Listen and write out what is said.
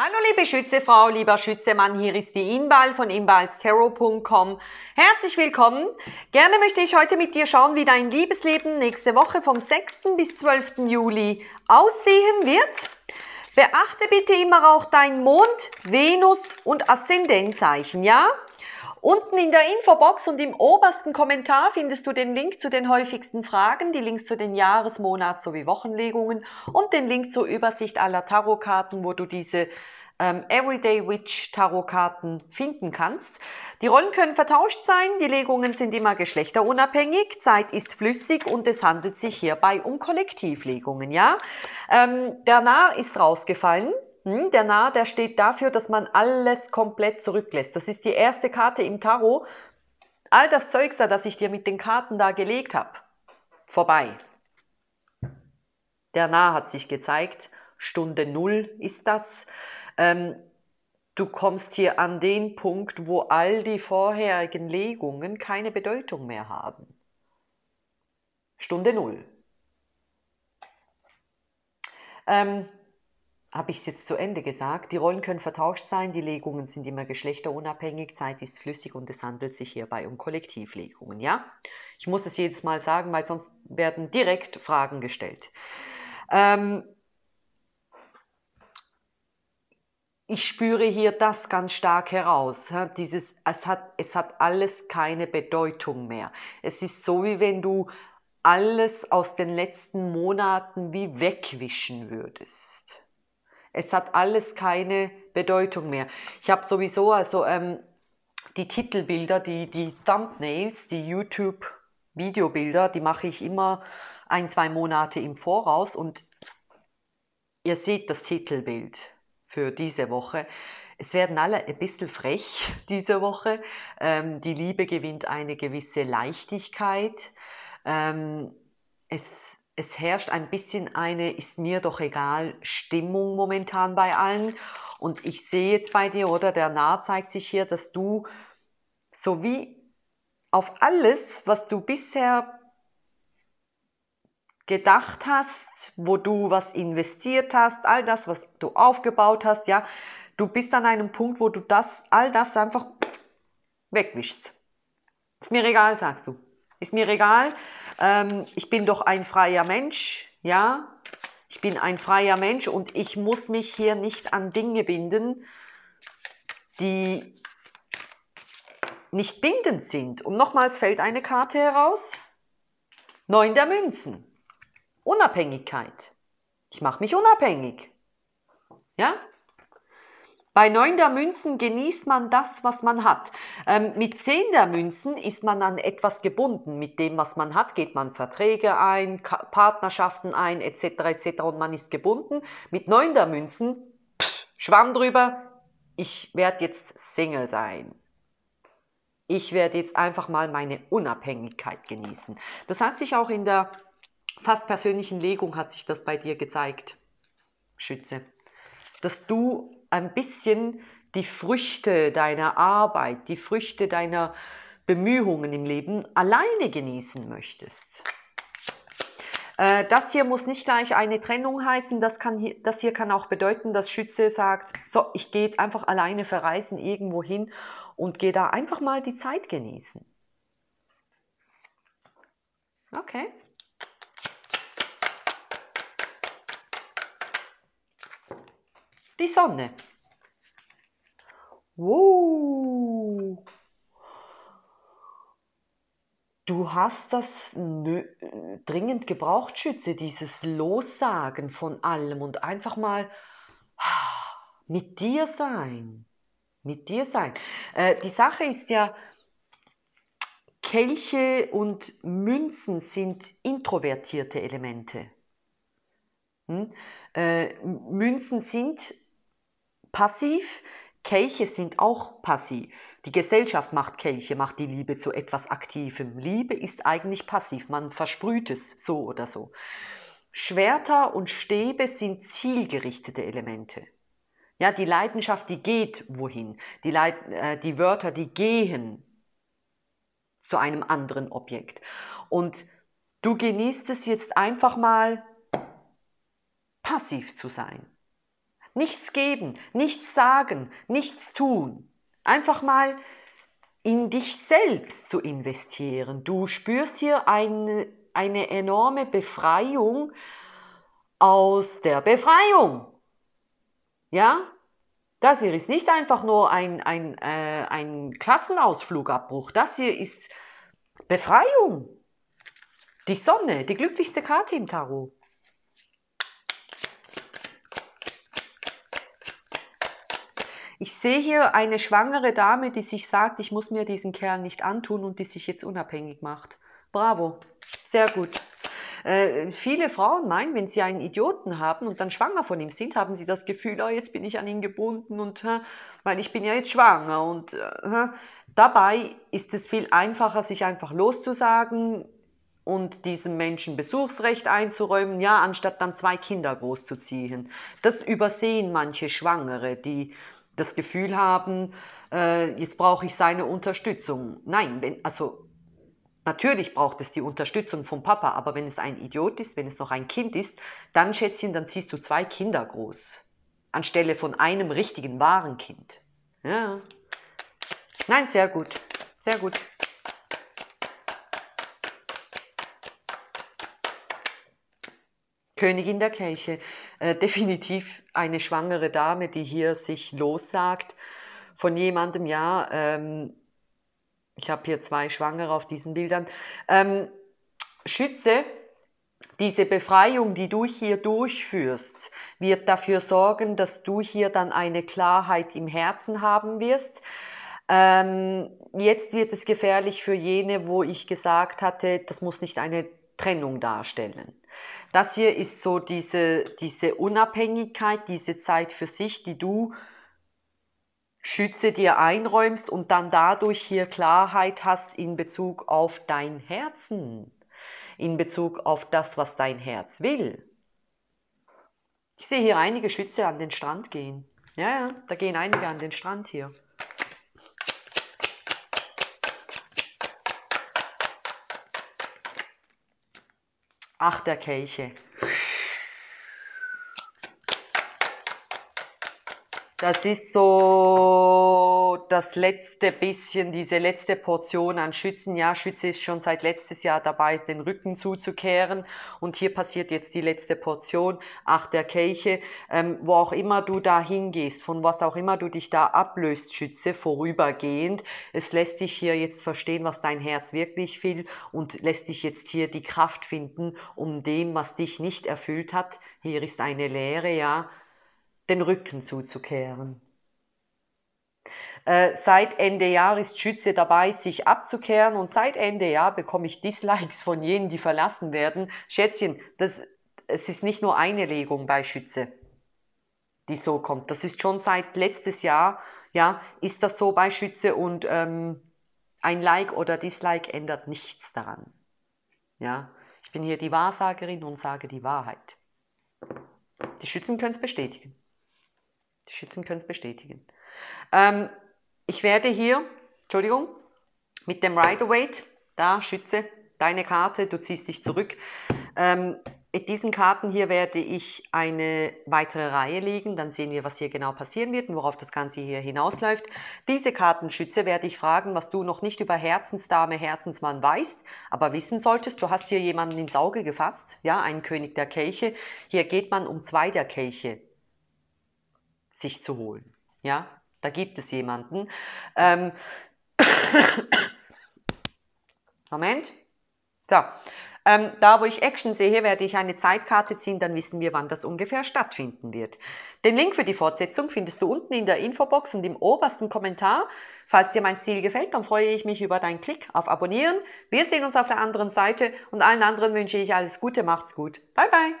Hallo liebe Schützefrau, lieber Schützemann, hier ist die Inbal von inbalsterror.com. Herzlich willkommen. Gerne möchte ich heute mit dir schauen, wie dein Liebesleben nächste Woche vom 6. bis 12. Juli aussehen wird. Beachte bitte immer auch dein Mond, Venus und Aszendenzeichen, ja? Unten in der Infobox und im obersten Kommentar findest du den Link zu den häufigsten Fragen, die Links zu den Jahres-, Monats- sowie Wochenlegungen und den Link zur Übersicht aller Tarotkarten, wo du diese ähm, Everyday Witch Tarotkarten finden kannst. Die Rollen können vertauscht sein, die Legungen sind immer geschlechterunabhängig, Zeit ist flüssig und es handelt sich hierbei um Kollektivlegungen. Ja, ähm, Narr ist rausgefallen. Hm, der Narr, der steht dafür, dass man alles komplett zurücklässt. Das ist die erste Karte im Tarot. All das Zeug, da, das ich dir mit den Karten da gelegt habe, vorbei. Der Narr hat sich gezeigt. Stunde Null ist das. Ähm, du kommst hier an den Punkt, wo all die vorherigen Legungen keine Bedeutung mehr haben. Stunde Null. Ähm, habe ich es jetzt zu Ende gesagt? Die Rollen können vertauscht sein, die Legungen sind immer geschlechterunabhängig, Zeit ist flüssig und es handelt sich hierbei um Kollektivlegungen, ja? Ich muss es jedes Mal sagen, weil sonst werden direkt Fragen gestellt. Ähm ich spüre hier das ganz stark heraus. Dieses, es, hat, es hat alles keine Bedeutung mehr. Es ist so, wie wenn du alles aus den letzten Monaten wie wegwischen würdest. Es hat alles keine Bedeutung mehr. Ich habe sowieso also ähm, die Titelbilder, die, die Thumbnails, die YouTube-Videobilder, die mache ich immer ein, zwei Monate im Voraus und ihr seht das Titelbild für diese Woche. Es werden alle ein bisschen frech diese Woche. Ähm, die Liebe gewinnt eine gewisse Leichtigkeit. Ähm, es es herrscht ein bisschen eine ist mir doch egal Stimmung momentan bei allen. Und ich sehe jetzt bei dir, oder der Nah zeigt sich hier, dass du so wie auf alles, was du bisher gedacht hast, wo du was investiert hast, all das, was du aufgebaut hast, ja, du bist an einem Punkt, wo du das, all das einfach wegwischst. Ist mir egal, sagst du ist mir egal. Ähm, ich bin doch ein freier Mensch, ja. Ich bin ein freier Mensch und ich muss mich hier nicht an Dinge binden, die nicht bindend sind. Und nochmals fällt eine Karte heraus. Neun der Münzen. Unabhängigkeit. Ich mache mich unabhängig. Ja? Bei neun der Münzen genießt man das, was man hat. Ähm, mit zehn der Münzen ist man an etwas gebunden. Mit dem, was man hat, geht man Verträge ein, Ka Partnerschaften ein, etc. etc. und man ist gebunden. Mit neun der Münzen, pff, Schwamm drüber, ich werde jetzt Single sein. Ich werde jetzt einfach mal meine Unabhängigkeit genießen. Das hat sich auch in der fast persönlichen Legung hat sich das bei dir gezeigt, Schütze, dass du ein bisschen die Früchte deiner Arbeit, die Früchte deiner Bemühungen im Leben alleine genießen möchtest. Äh, das hier muss nicht gleich eine Trennung heißen. Das, kann, das hier kann auch bedeuten, dass Schütze sagt, so, ich gehe jetzt einfach alleine verreisen irgendwo hin und gehe da einfach mal die Zeit genießen. Okay. die Sonne. Wow! Du hast das dringend gebraucht, Schütze, dieses Lossagen von allem und einfach mal ah, mit dir sein. Mit dir sein. Äh, die Sache ist ja, Kelche und Münzen sind introvertierte Elemente. Hm? Äh, Münzen sind passiv, Kelche sind auch passiv. Die Gesellschaft macht Kelche, macht die Liebe zu etwas Aktivem. Liebe ist eigentlich passiv, man versprüht es so oder so. Schwerter und Stäbe sind zielgerichtete Elemente. Ja, die Leidenschaft, die geht wohin. Die, Leid, äh, die Wörter, die gehen zu einem anderen Objekt. Und du genießt es jetzt einfach mal, passiv zu sein. Nichts geben, nichts sagen, nichts tun. Einfach mal in dich selbst zu investieren. Du spürst hier eine, eine enorme Befreiung aus der Befreiung. Ja? Das hier ist nicht einfach nur ein, ein, äh, ein Klassenausflugabbruch. Das hier ist Befreiung. Die Sonne, die glücklichste Karte im Tarot. Ich sehe hier eine schwangere Dame, die sich sagt, ich muss mir diesen Kerl nicht antun und die sich jetzt unabhängig macht. Bravo, sehr gut. Äh, viele Frauen meinen, wenn sie einen Idioten haben und dann schwanger von ihm sind, haben sie das Gefühl, oh, jetzt bin ich an ihn gebunden und weil ich bin ja jetzt schwanger. Und äh, dabei ist es viel einfacher, sich einfach loszusagen und diesem Menschen Besuchsrecht einzuräumen, ja, anstatt dann zwei Kinder großzuziehen. Das übersehen manche Schwangere, die das Gefühl haben, äh, jetzt brauche ich seine Unterstützung. Nein, wenn, also Natürlich braucht es die Unterstützung vom Papa, aber wenn es ein Idiot ist, wenn es noch ein Kind ist, dann, Schätzchen, dann ziehst du zwei Kinder groß. Anstelle von einem richtigen, wahren Kind. Ja. Nein, sehr gut. Sehr gut. Königin der Kelche, äh, definitiv eine schwangere Dame, die hier sich lossagt von jemandem, ja, ähm, ich habe hier zwei Schwangere auf diesen Bildern, ähm, Schütze, diese Befreiung, die du hier durchführst, wird dafür sorgen, dass du hier dann eine Klarheit im Herzen haben wirst. Ähm, jetzt wird es gefährlich für jene, wo ich gesagt hatte, das muss nicht eine Trennung darstellen. Das hier ist so diese, diese Unabhängigkeit, diese Zeit für sich, die du Schütze dir einräumst und dann dadurch hier Klarheit hast in Bezug auf dein Herzen, in Bezug auf das, was dein Herz will. Ich sehe hier einige Schütze an den Strand gehen. Ja, ja, da gehen einige an den Strand hier. Ach, der Kelche. Das ist so das letzte bisschen, diese letzte Portion an Schützen. Ja, Schütze ist schon seit letztes Jahr dabei, den Rücken zuzukehren. Und hier passiert jetzt die letzte Portion. Ach, der Kelche, ähm, wo auch immer du da hingehst, von was auch immer du dich da ablöst, Schütze, vorübergehend. Es lässt dich hier jetzt verstehen, was dein Herz wirklich will und lässt dich jetzt hier die Kraft finden, um dem, was dich nicht erfüllt hat, hier ist eine Lehre, ja, den Rücken zuzukehren. Äh, seit Ende Jahr ist Schütze dabei, sich abzukehren und seit Ende Jahr bekomme ich Dislikes von jenen, die verlassen werden. Schätzchen, das, es ist nicht nur eine Legung bei Schütze, die so kommt. Das ist schon seit letztes Jahr, ja, ist das so bei Schütze und ähm, ein Like oder Dislike ändert nichts daran. Ja, ich bin hier die Wahrsagerin und sage die Wahrheit. Die Schützen können es bestätigen. Die Schützen können es bestätigen. Ähm, ich werde hier, Entschuldigung, mit dem Rider-Weight, da Schütze, deine Karte, du ziehst dich zurück. Ähm, mit diesen Karten hier werde ich eine weitere Reihe legen. Dann sehen wir, was hier genau passieren wird und worauf das Ganze hier hinausläuft. Diese Kartenschütze werde ich fragen, was du noch nicht über Herzensdame, Herzensmann weißt, aber wissen solltest. Du hast hier jemanden ins Auge gefasst, ja, einen König der Kelche. Hier geht man um zwei der Kelche sich zu holen, ja. Da gibt es jemanden. Ähm Moment. So. Ähm, da, wo ich Action sehe, werde ich eine Zeitkarte ziehen, dann wissen wir, wann das ungefähr stattfinden wird. Den Link für die Fortsetzung findest du unten in der Infobox und im obersten Kommentar. Falls dir mein Stil gefällt, dann freue ich mich über deinen Klick auf Abonnieren. Wir sehen uns auf der anderen Seite und allen anderen wünsche ich alles Gute, macht's gut. Bye bye!